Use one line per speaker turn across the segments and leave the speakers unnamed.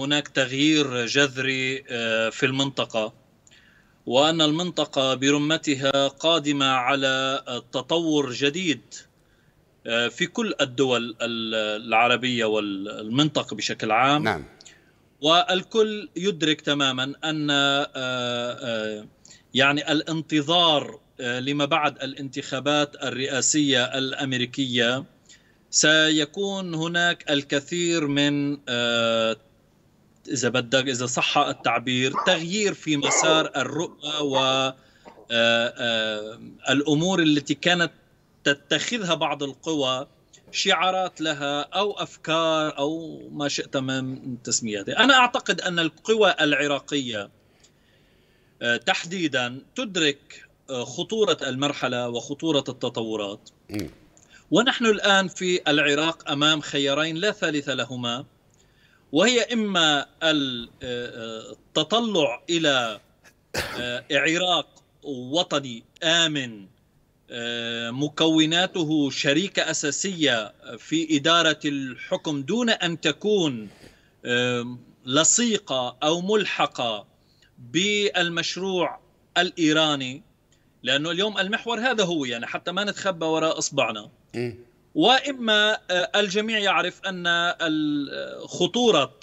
هناك تغيير جذري آه، في المنطقة وأن المنطقة برمتها قادمة على تطور جديد آه، في كل الدول العربية والمنطقة بشكل عام نعم. والكل يدرك تماما أن آه، يعني الانتظار لما بعد الانتخابات الرئاسية الأمريكية سيكون هناك الكثير من اذا بدك اذا صح التعبير تغيير في مسار الرؤى و آه، آه، الامور التي كانت تتخذها بعض القوى شعارات لها او افكار او ما شئت من تسميته انا اعتقد ان القوى العراقيه آه، تحديدا تدرك خطوره المرحله وخطوره التطورات ونحن الان في العراق امام خيارين لا ثالث لهما وهي اما التطلع الى آه، عراق وطني امن آه، مكوناته شريكه اساسيه في اداره الحكم دون ان تكون لصيقه او ملحقه بالمشروع الايراني لانه اليوم المحور هذا هو يعني حتى ما نتخبى وراء اصبعنا إيه. واما آه، الجميع يعرف ان خطوره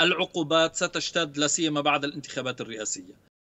العقوبات ستشتد لا سيما بعد الانتخابات الرئاسيه